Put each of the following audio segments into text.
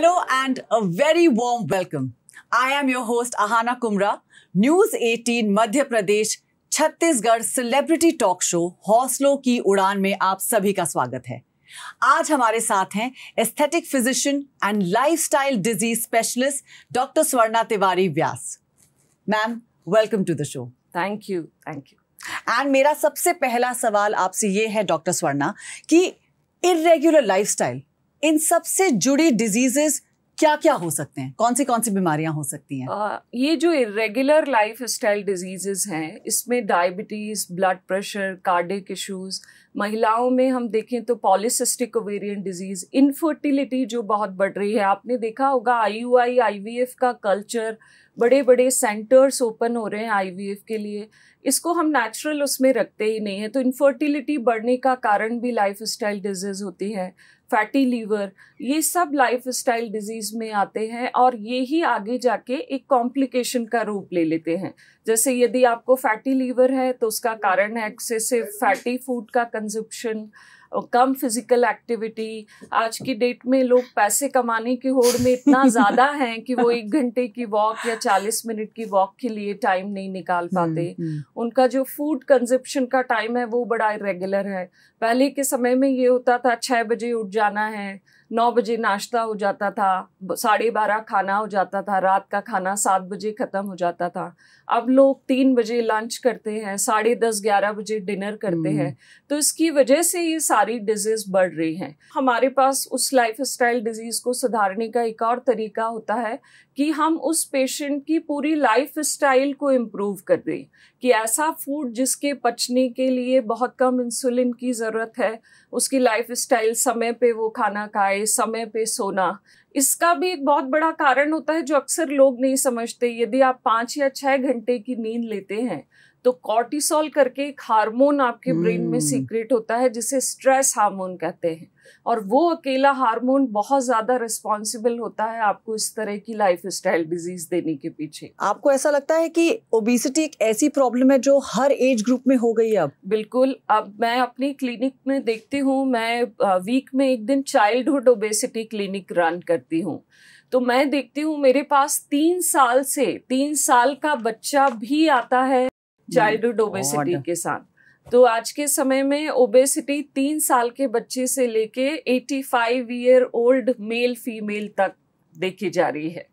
Hello and a very warm welcome. I am your host Ahana Kumra, News 18 Madhya Pradesh, Chhattisgarh celebrity talk show हौसलों की उड़ान में आप सभी का स्वागत है आज हमारे साथ हैं aesthetic physician and lifestyle disease specialist doctor Swarna Tiwari Vyas ma'am welcome to the show thank you thank you and मेरा सबसे पहला सवाल आपसे ये है डॉक्टर स्वर्णा कि इरेगुलर लाइफस्टाइल इन सबसे जुड़ी डिजीजेस क्या क्या हो सकते हैं कौन सी कौन सी बीमारियां हो सकती हैं ये जो इरेगुलर लाइफ स्टाइल डिजीजेज हैं इसमें diabetes blood pressure cardiac issues महिलाओं में हम देखें तो पॉलिसिस्टिक ओवेरियन डिजीज़ इनफर्टिलिटी जो बहुत बढ़ रही है आपने देखा होगा I I U I V F का कल्चर बड़े बड़े सेंटर्स ओपन हो रहे हैं आईवीएफ के लिए इसको हम नेचुरल उसमें रखते ही नहीं है तो इनफर्टिलिटी बढ़ने का कारण भी लाइफ स्टाइल डिजीज़ होती है फैटी लीवर ये सब लाइफ स्टाइल डिजीज़ में आते हैं और ये ही आगे जाके एक कॉम्प्लिकेशन का रूप ले लेते हैं जैसे यदि आपको फैटी लीवर है तो उसका कारण है एक्सेसिव फैटी फूड का कंजप्शन कम फिजिकल एक्टिविटी आज की डेट में लोग पैसे कमाने की होड़ में इतना ज़्यादा है कि वो एक घंटे की वॉक या चालीस मिनट की वॉक के लिए टाइम नहीं निकाल हम्म, पाते हम्म। उनका जो फूड कंजप्शन का टाइम है वो बड़ा इरेगुलर है पहले के समय में ये होता था छः बजे उठ जाना है नौ बजे नाश्ता हो जाता था साढ़े बारह खाना हो जाता था रात का खाना सात बजे ख़त्म हो जाता था अब लोग तीन बजे लंच करते हैं साढ़े दस ग्यारह बजे डिनर करते हैं हम्म। तो इसकी वजह से ये सारी डिजीज़ बढ़ रही हैं हमारे पास उस लाइफ स्टाइल डिज़ीज़ को सुधारने का एक और तरीका होता है कि हम उस पेशेंट की पूरी लाइफ स्टाइल को इम्प्रूव कर दें कि ऐसा फूड जिसके पचने के लिए बहुत कम इंसुलिन की ज़रूरत है उसकी लाइफ स्टाइल समय पर वो खाना खाए जाए समय पे सोना इसका भी एक बहुत बड़ा कारण होता है जो अक्सर लोग नहीं समझते यदि आप पाँच या छः घंटे की नींद लेते हैं तो कॉर्टिसोल करके एक हार्मोन आपके ब्रेन में हम्म। सीक्रेट होता है जिसे स्ट्रेस हार्मोन कहते हैं और वो अकेला हार्मोन बहुत ज़्यादा रिस्पॉन्सिबल होता है आपको इस तरह की लाइफ स्टाइल डिजीज देने के पीछे आपको ऐसा लगता है कि ओबिसिटी एक ऐसी प्रॉब्लम है जो हर एज ग्रुप में हो गई अब बिल्कुल अब मैं अपनी क्लिनिक में देखती हूँ मैं वीक में एक दिन चाइल्डहुड ओबेसिटी क्लिनिक रन करती हूँ तो मैं देखती हूँ मेरे पास तीन साल से तीन साल का बच्चा भी आता है चाइल्डहुड hmm. ओबेसिटी के साथ तो आज के समय में ओबेसिटी तीन साल के बच्चे से लेके 85 ईयर ओल्ड मेल फीमेल तक देखी जा रही है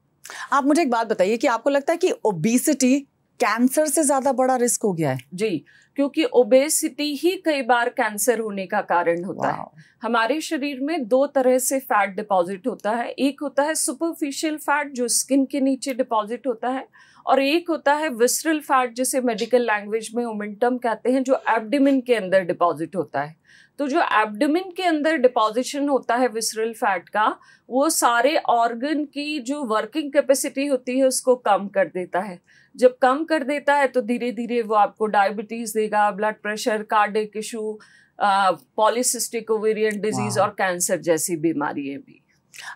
आप मुझे एक बात बताइए कि आपको लगता है कि ओबेसिटी कैंसर से ज्यादा बड़ा रिस्क हो गया है जी क्योंकि ओबेसिटी ही कई बार कैंसर होने का कारण होता है हमारे शरीर में दो तरह से फैट डिपॉजिट होता है एक होता है सुपरफिशियल फैट जो स्किन के नीचे डिपॉजिट होता है और एक होता है विस्ट्रल फैट जिसे मेडिकल लैंग्वेज में ओमेंटम कहते हैं जो एब्डमिन के अंदर डिपॉजिट होता है तो जो एब्डोमिन के अंदर डिपॉजिशन होता है विसरल फैट का वो सारे ऑर्गन की जो वर्किंग कैपेसिटी होती है उसको कम कर देता है जब कम कर देता है तो धीरे धीरे वो आपको डायबिटीज़ देगा blood pressure cardiac issue polycystic ovarian disease और कैंसर जैसी बीमारियाँ भी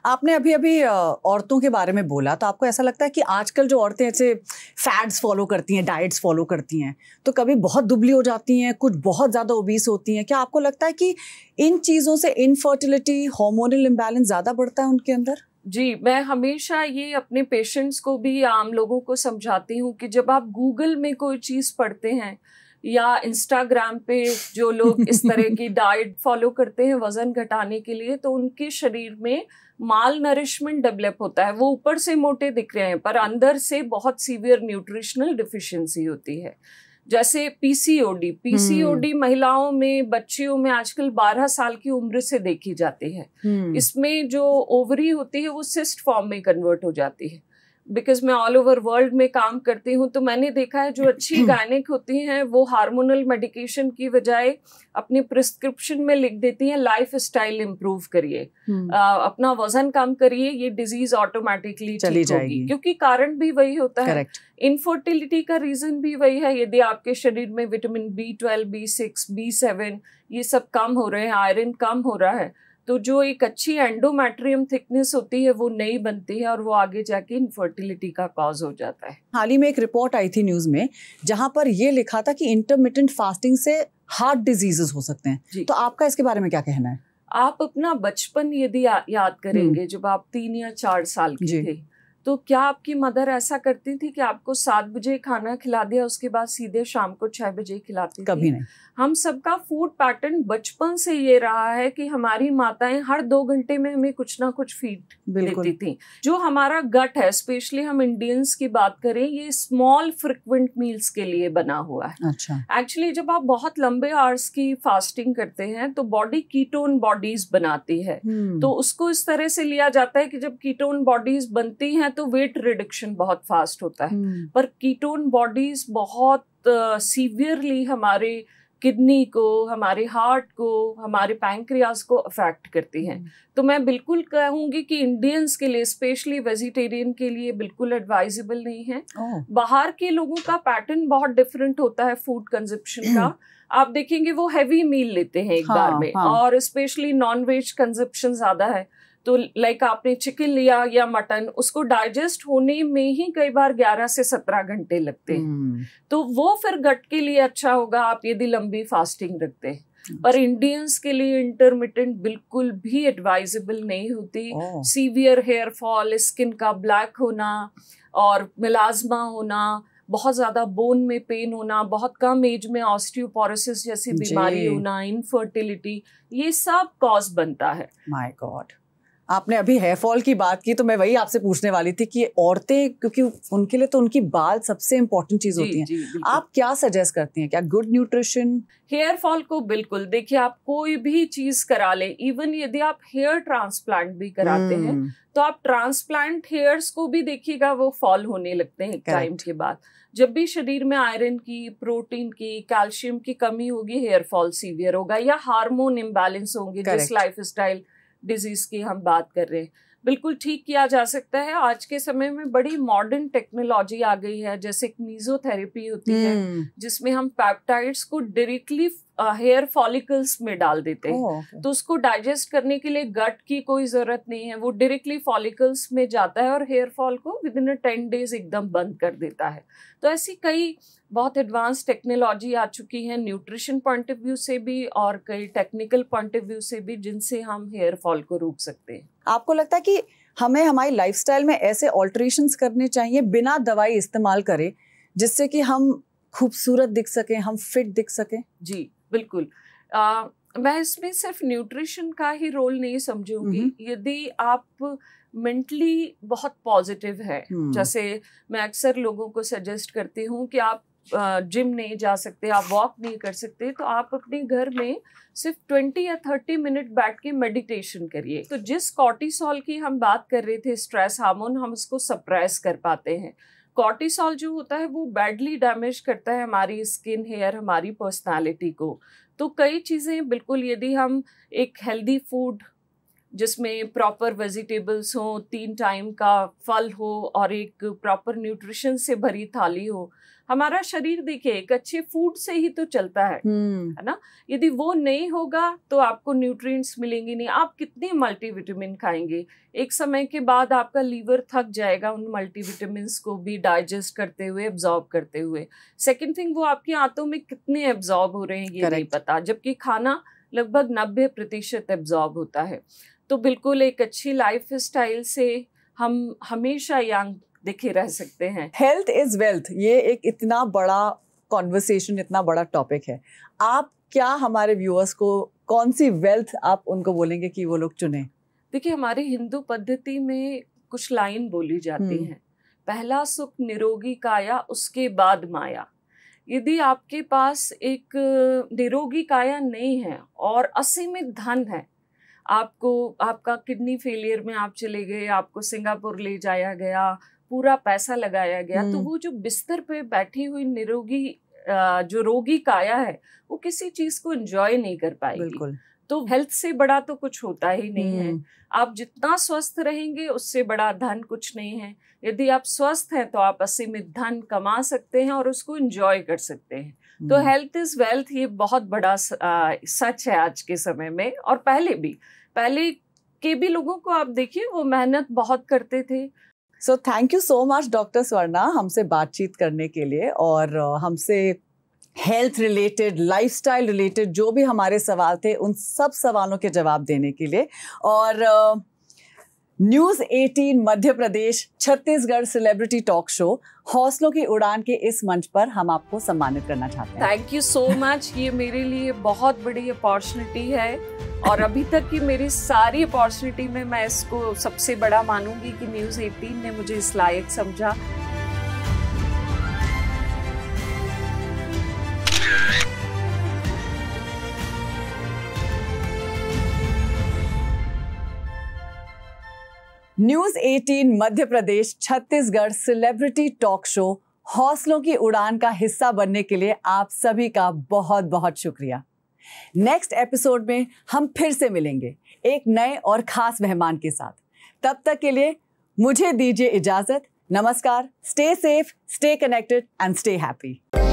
आपने अभी अभी औरतों के बारे में बोला तो आपको ऐसा लगता है कि आजकल जो औरतें ऐसे फैट्स फॉलो करती हैं डाइट्स फॉलो करती हैं तो कभी बहुत दुबली हो जाती हैं कुछ बहुत ज़्यादा ओबीस होती हैं क्या आपको लगता है कि इन चीज़ों से इनफर्टिलिटी हॉर्मोनल इम्बैलेंस ज़्यादा बढ़ता है उनके अंदर जी मैं हमेशा ये अपने पेशेंट्स को भी आम लोगों को समझाती हूँ कि जब आप गूगल में कोई चीज़ पढ़ते हैं या इंस्टाग्राम पे जो लोग इस तरह की डाइट फॉलो करते हैं वज़न घटाने के लिए तो उनके शरीर में माल नरिशमेंट डेवलप होता है वो ऊपर से मोटे दिख रहे हैं पर अंदर से बहुत सीवियर न्यूट्रिशनल डिफिशियंसी होती है जैसे पीसीओडी पीसीओडी हम्म। महिलाओं में बच्चियों में आजकल 12 साल की उम्र से देखी जाती है हम्म। इसमें जो ओवरी होती है वो सिस्ट फॉर्म में कन्वर्ट हो जाती है बिकॉज मैं ऑल ओवर वर्ल्ड में काम करती हूँ तो मैंने देखा है जो अच्छी गायनिक होती हैं वो हार्मोनल मेडिकेशन की बजाय अपनी प्रिस्क्रिप्शन में लिख देती हैं लाइफ स्टाइल इम्प्रूव करिए हम्म। अपना वजन कम करिए ये डिजीज ऑटोमेटिकली चली जाएगी क्योंकि कारण भी वही होता Correct. है इनफर्टिलिटी का रीजन भी वही है यदि आपके शरीर में vitamin B twelve B six B seven ये सब कम हो रहे हैं आयरन कम हो रहा है तो जो एक अच्छी एंडोमेट्रियम थिकनेस होती है वो नहीं बनती है और वो आगे जाके इनफर्टिलिटी का कॉज हो जाता है हाल ही में एक रिपोर्ट आई थी न्यूज़ में जहाँ पर ये लिखा था कि इंटरमीडियंट फास्टिंग से हार्ट डिजीजेस हो सकते हैं तो आपका इसके बारे में क्या कहना है आप अपना बचपन यदि याद करेंगे हम्म। जब आप तीन या चार साल के थे तो क्या आपकी मदर ऐसा करती थी कि आपको सात बजे खाना खिला दिया उसके बाद सीधे शाम को छह बजे खिलाती कभी थी? नहीं हम सबका फूड पैटर्न बचपन से ये रहा है कि हमारी माताएं हर दो घंटे में हमें कुछ ना कुछ फीड देती थी जो हमारा गट है स्पेशली हम इंडियंस की बात करें ये स्मॉल फ्रिक्वेंट मील्स के लिए बना हुआ है अच्छा एक्चुअली जब आप बहुत लंबे आवर्स की फास्टिंग करते हैं तो बॉडी कीटोन बॉडीज बनाती है हम्म। तो उसको इस तरह से लिया जाता है कि जब कीटोन बॉडीज बनती हैं तो वेट रिडक्शन बहुत फास्ट होता है हम्म। पर कीटोन बॉडीज बहुत सीवियरली uh, हमारे किडनी को हमारे हार्ट को हमारे पैंक्रियाज को अफेक्ट करती हैं हम्म। तो मैं बिल्कुल कहूंगी कि इंडियंस के लिए स्पेशली वेजिटेरियन के लिए बिल्कुल एडवाइजेबल नहीं है oh. बाहर के लोगों का पैटर्न बहुत डिफरेंट होता है फूड कंजप्शन का हम्म। आप देखेंगे वो हैवी मील लेते हैं एक हाँ, बार में हाँ. और स्पेशली नॉन वेज कंजप्शन ज़्यादा है तो लाइक आपने चिकन लिया या मटन उसको डाइजेस्ट होने में ही कई बार 11 से 17 घंटे लगते हैं हम्म। तो वो फिर गट के लिए अच्छा होगा आप यदि लंबी फास्टिंग रखते हैं अच्छा। पर इंडियंस के लिए इंटरमिटेंट बिल्कुल भी एडवाइजेबल नहीं होती सीवियर हेयर फॉल स्किन का ब्लैक होना और मिलाजमा होना बहुत ज़्यादा बोन में पेन होना बहुत कम एज में ऑस्टियोपोरोसिस जैसी बीमारी होना इनफर्टिलिटी ये सब कॉज बनता है माय गॉड आपने अभी हेयर फॉल की बात की तो मैं वही आपसे पूछने वाली थी कि औरतें क्योंकि उनके लिए तो उनकी बाल सबसे इंपॉर्टेंट चीज़ होती है आप क्या सजेस्ट करती हैं क्या गुड न्यूट्रिशन हेयर फॉल को बिल्कुल देखिए आप कोई भी चीज़ करा ले इवन यदि आप हेयर ट्रांसप्लांट भी कराते हैं हम्म। तो आप ट्रांसप्लांट हेयर्स को भी देखिएगा वो फॉल होने लगते हैं टाइम के बाद जब भी शरीर में आयरन की प्रोटीन की कैल्शियम की कमी होगी हेयर फॉल सीवियर होगा या हार्मोन इम्बैलेंस होंगे जिस लाइफ स्टाइल डिजीज़ की हम बात कर रहे हैं बिल्कुल ठीक किया जा सकता है आज के समय में बड़ी मॉडर्न टेक्नोलॉजी आ गई है जैसे एक मीजोथेरेपी होती है हम्म। जिसमें हम पैप्टाइड्स को डायरेक्टली हेयर फॉलिकल्स में डाल देते हैं oh, okay. तो उसको डाइजेस्ट करने के लिए गट की कोई ज़रूरत नहीं है वो डायरेक्टली फॉलिकल्स में जाता है और हेयर फॉल को विद इन टेन डेज एकदम बंद कर देता है तो ऐसी कई बहुत एडवांस टेक्नोलॉजी आ चुकी है न्यूट्रिशन पॉइंट ऑफ व्यू से भी और कई टेक्निकल पॉइंट ऑफ व्यू से भी जिनसे हम हेयर फॉल को रोक सकते हैं आपको लगता है कि हमें हमारी लाइफस्टाइल में ऐसे ऑल्ट्रेशन करने चाहिए बिना दवाई इस्तेमाल करें जिससे कि हम खूबसूरत दिख सकें हम फिट दिख सकें जी बिल्कुल आ, मैं इसमें सिर्फ न्यूट्रिशन का ही रोल नहीं समझूंगी हम्म। यदि आप मेंटली बहुत पॉजिटिव है हम्म। जैसे मैं अक्सर लोगों को सजेस्ट करती हूँ कि आप जिम नहीं जा सकते आप वॉक नहीं कर सकते तो आप अपने घर में सिर्फ 20 या 30 मिनट बैठ के मेडिटेशन करिए तो जिस कॉर्टिसोल की हम बात कर रहे थे स्ट्रेस हार्मोन हम उसको सप्रेस कर पाते हैं कॉर्टिसॉल जो होता है वो बैडली डैमेज करता है हमारी स्किन हेयर हमारी पर्सनालिटी को तो कई चीज़ें बिल्कुल यदि हम एक हेल्दी फूड जिसमें प्रॉपर वेजिटेबल्स हो तीन टाइम का फल हो और एक प्रॉपर न्यूट्रिशन से भरी थाली हो हमारा शरीर देखिए एक अच्छे फूड से ही तो चलता है हम्म। है ना यदि वो नहीं होगा तो आपको न्यूट्रिएंट्स मिलेंगे नहीं आप कितने मल्टीविटामिन खाएंगे एक समय के बाद आपका लीवर थक जाएगा उन मल्टीविटामिन को भी डाइजेस्ट करते हुए एब्जॉर्ब करते हुए सेकेंड थिंग वो आपकी आंतों में कितने एब्जॉर्ब हो रहे हैं ये नहीं पता जबकि खाना लगभग नब्बे प्रतिशत एब्जॉर्ब होता है तो बिल्कुल एक अच्छी लाइफ स्टाइल से हम हमेशा यंग दिखे रह सकते हैं हेल्थ इज वेल्थ ये एक इतना बड़ा कॉन्वर्सेशन इतना बड़ा टॉपिक है आप क्या हमारे व्यूअर्स को कौन सी वेल्थ आप उनको बोलेंगे कि वो लोग चुने देखिए हमारी हिंदू पद्धति में कुछ लाइन बोली जाती हम्म। है पहला सुख निरोगी काया उसके बाद माया यदि आपके पास एक निरोगी काया नहीं है और असीमित धन है आपको आपका किडनी फेलियर में आप चले गए आपको सिंगापुर ले जाया गया पूरा पैसा लगाया गया तो हम्म। वो जो बिस्तर पे बैठी हुई निरोगी जो रोगी काया है वो किसी चीज को एंजॉय नहीं कर पाएगी बिल्कुल तो हेल्थ से बड़ा तो कुछ होता ही नहीं है हम्म। आप जितना स्वस्थ रहेंगे उससे बड़ा धन कुछ नहीं है यदि आप स्वस्थ हैं तो आप असीमित धन कमा सकते हैं और उसको एंजॉय कर सकते हैं तो हेल्थ इज वेल्थ ये बहुत बड़ा सच है आज के समय में और पहले भी पहले के भी लोगों को आप देखिए वो मेहनत बहुत करते थे so thank you so much doctor Swarna हमसे बातचीत करने के लिए और हमसे हेल्थ रिलेटेड लाइफस्टाइल रिलेटेड जो भी हमारे सवाल थे उन सब सवालों के जवाब देने के लिए और news 18 Madhya Pradesh Chhattisgarh celebrity talk show हौसलों की उड़ान के इस मंच पर हम आपको सम्मानित करना चाहते हैं थैंक यू सो मच ये मेरे लिए बहुत बड़ी अपॉर्चुनिटी है और अभी तक की मेरी सारी अपॉर्चुनिटी में मैं इसको सबसे बड़ा मानूंगी कि न्यूज़ 18 ने मुझे इस लायक समझा news 18 Madhya Pradesh Chhattisgarh celebrity talk show हौसलों की उड़ान का हिस्सा बनने के लिए आप सभी का बहुत बहुत शुक्रिया नेक्स्ट एपिसोड में हम फिर से मिलेंगे एक नए और खास मेहमान के साथ तब तक के लिए मुझे दीजिए इजाजत नमस्कार stay safe stay connected and stay happy